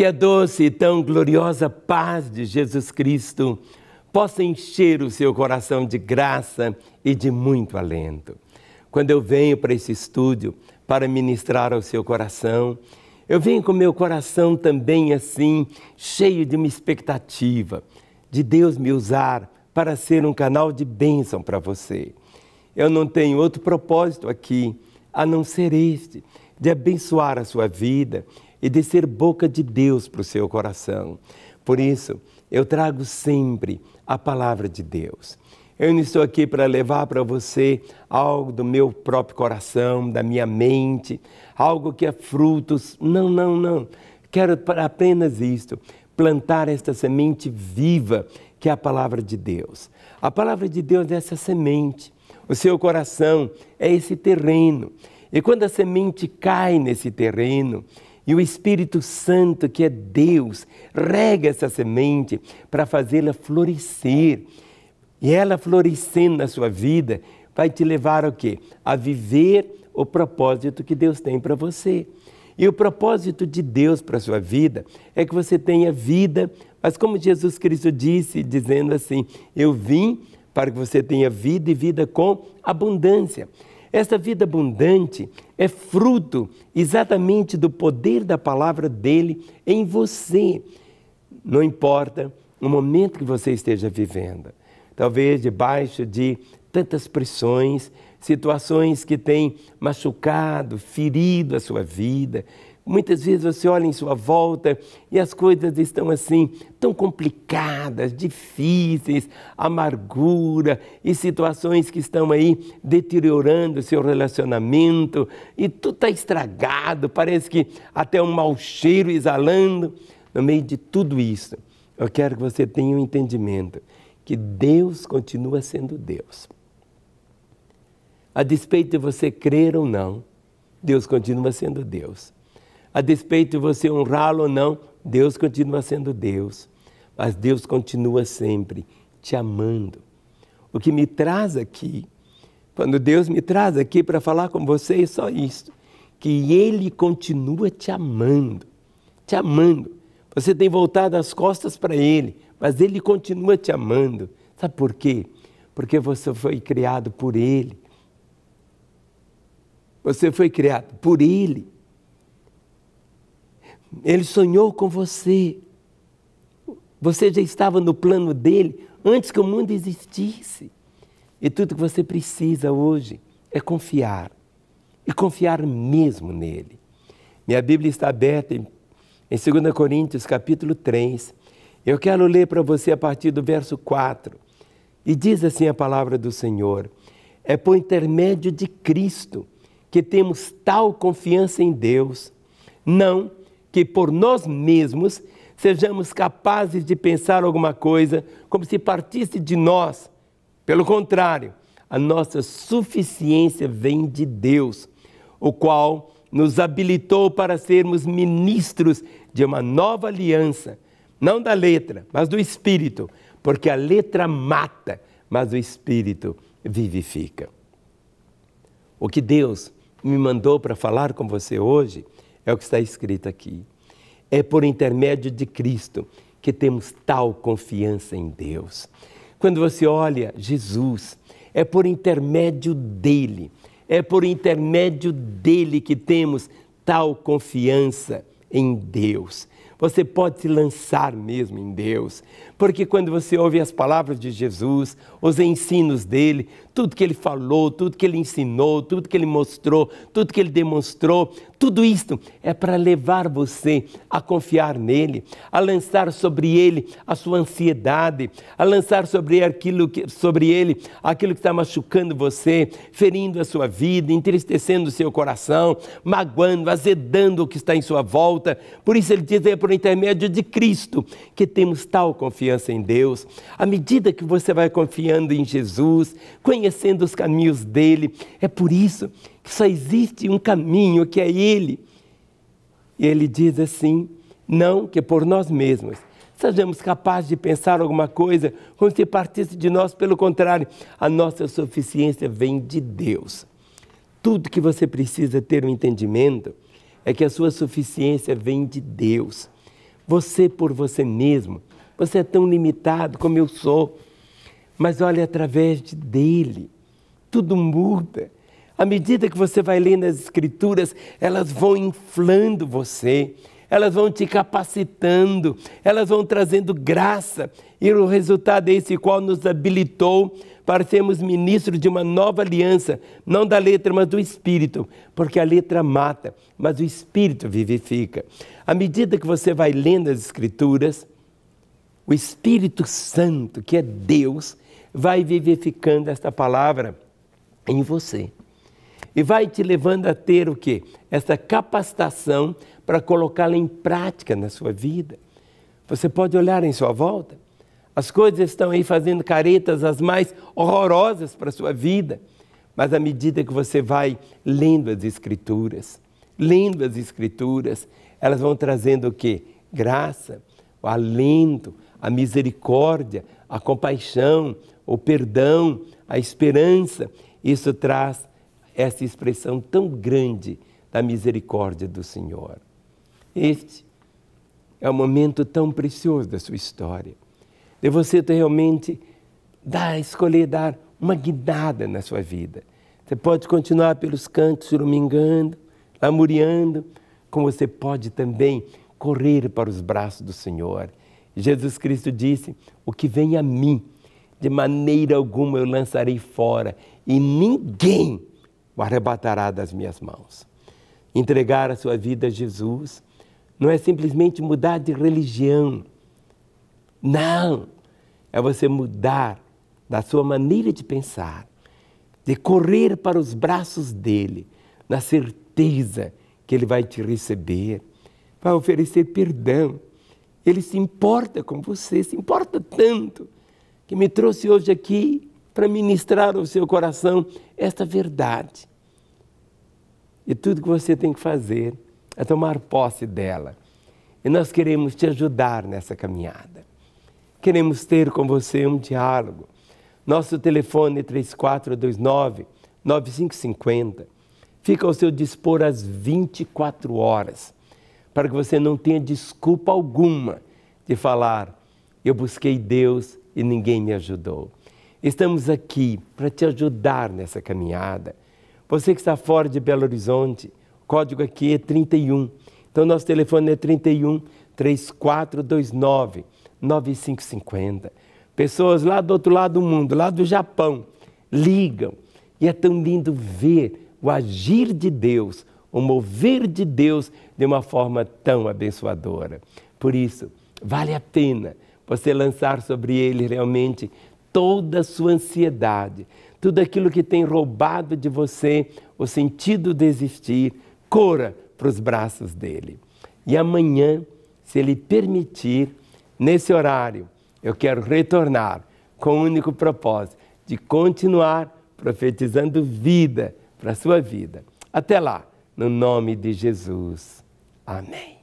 Que a doce e tão gloriosa paz de Jesus Cristo possa encher o seu coração de graça e de muito alento. Quando eu venho para esse estúdio para ministrar ao seu coração, eu venho com meu coração também assim, cheio de uma expectativa de Deus me usar para ser um canal de bênção para você. Eu não tenho outro propósito aqui a não ser este, de abençoar a sua vida, e de ser boca de Deus para o seu coração. Por isso, eu trago sempre a palavra de Deus. Eu não estou aqui para levar para você algo do meu próprio coração, da minha mente, algo que é frutos. Não, não, não. Quero apenas isto: plantar esta semente viva que é a palavra de Deus. A palavra de Deus é essa semente. O seu coração é esse terreno. E quando a semente cai nesse terreno e o Espírito Santo, que é Deus, rega essa semente para fazê-la florescer. E ela florescendo na sua vida vai te levar ao quê? A viver o propósito que Deus tem para você. E o propósito de Deus para a sua vida é que você tenha vida, mas como Jesus Cristo disse, dizendo assim: Eu vim para que você tenha vida e vida com abundância. Esta vida abundante é fruto exatamente do poder da palavra dele em você. Não importa o momento que você esteja vivendo, talvez debaixo de tantas pressões, situações que têm machucado, ferido a sua vida, Muitas vezes você olha em sua volta e as coisas estão assim, tão complicadas, difíceis, amargura e situações que estão aí deteriorando o seu relacionamento e tudo está estragado, parece que até um mau cheiro exalando. No meio de tudo isso, eu quero que você tenha um entendimento que Deus continua sendo Deus. A despeito de você crer ou não, Deus continua sendo Deus a despeito de você honrá-lo ou não, Deus continua sendo Deus. Mas Deus continua sempre te amando. O que me traz aqui, quando Deus me traz aqui para falar com você, é só isso: que Ele continua te amando, te amando. Você tem voltado as costas para Ele, mas Ele continua te amando. Sabe por quê? Porque você foi criado por Ele. Você foi criado por Ele. Ele sonhou com você. Você já estava no plano dele antes que o mundo existisse. E tudo que você precisa hoje é confiar. E confiar mesmo nele. Minha Bíblia está aberta em 2 Coríntios capítulo 3. Eu quero ler para você a partir do verso 4. E diz assim a palavra do Senhor: É por intermédio de Cristo que temos tal confiança em Deus, não que por nós mesmos sejamos capazes de pensar alguma coisa como se partisse de nós. Pelo contrário, a nossa suficiência vem de Deus, o qual nos habilitou para sermos ministros de uma nova aliança, não da letra, mas do espírito, porque a letra mata, mas o espírito vivifica. O que Deus me mandou para falar com você hoje é o que está escrito aqui. É por intermédio de Cristo que temos tal confiança em Deus. Quando você olha Jesus, é por intermédio dele, é por intermédio dele que temos tal confiança em Deus. Você pode se lançar mesmo em Deus, porque quando você ouve as palavras de Jesus, os ensinos dele, tudo que ele falou, tudo que ele ensinou, tudo que ele mostrou, tudo que ele demonstrou, tudo isto é para levar você a confiar nele, a lançar sobre ele a sua ansiedade, a lançar sobre, aquilo que, sobre ele aquilo que está machucando você, ferindo a sua vida, entristecendo o seu coração, magoando, azedando o que está em sua volta. Por isso ele diz: é por intermédio de Cristo que temos tal confiança em Deus. À medida que você vai confiando em Jesus, conhecendo conhecendo os caminhos dele. É por isso que só existe um caminho, que é ele. E ele diz assim: não que por nós mesmos sejamos capazes de pensar alguma coisa como se partisse de nós, pelo contrário, a nossa suficiência vem de Deus. Tudo que você precisa ter um entendimento é que a sua suficiência vem de Deus. Você por você mesmo, você é tão limitado como eu sou mas olha através de dele. Tudo muda. À medida que você vai lendo as Escrituras, elas vão inflando você, elas vão te capacitando, elas vão trazendo graça, e o resultado é esse qual nos habilitou para sermos ministros de uma nova aliança, não da letra, mas do Espírito, porque a letra mata, mas o Espírito vivifica. À medida que você vai lendo as Escrituras, o Espírito Santo, que é Deus, vai vivificando esta palavra em você. E vai te levando a ter o quê? Essa capacitação para colocá-la em prática na sua vida. Você pode olhar em sua volta. As coisas estão aí fazendo caretas as mais horrorosas para a sua vida. Mas à medida que você vai lendo as Escrituras, lendo as Escrituras, elas vão trazendo o quê? Graça, o alento, a misericórdia, a compaixão, o perdão, a esperança. Isso traz essa expressão tão grande da misericórdia do Senhor. Este é um momento tão precioso da sua história, de você realmente dar, escolher dar uma guinada na sua vida. Você pode continuar pelos cantos rumingando, lamuriando, como você pode também correr para os braços do Senhor. Jesus Cristo disse: O que vem a mim, de maneira alguma eu lançarei fora, e ninguém o arrebatará das minhas mãos. Entregar a sua vida a Jesus não é simplesmente mudar de religião. Não! É você mudar da sua maneira de pensar, de correr para os braços dele, na certeza que ele vai te receber, vai oferecer perdão. Ele se importa com você, se importa tanto que me trouxe hoje aqui para ministrar ao seu coração esta verdade. E tudo que você tem que fazer é tomar posse dela. E nós queremos te ajudar nessa caminhada. Queremos ter com você um diálogo. Nosso telefone 3429 é 9550 fica ao seu dispor às 24 horas, para que você não tenha desculpa alguma de falar: eu busquei Deus e ninguém me ajudou. Estamos aqui para te ajudar nessa caminhada. Você que está fora de Belo Horizonte, o código aqui é 31. Então, nosso telefone é 31 3429 9550. Pessoas lá do outro lado do mundo, lá do Japão, ligam. E é tão lindo ver o agir de Deus, o mover de Deus de uma forma tão abençoadora. Por isso, vale a pena você lançar sobre ele realmente toda a sua ansiedade, tudo aquilo que tem roubado de você o sentido de existir, cora para os braços dele. E amanhã, se ele permitir, nesse horário, eu quero retornar com o único propósito de continuar profetizando vida para a sua vida. Até lá, no nome de Jesus. Amém.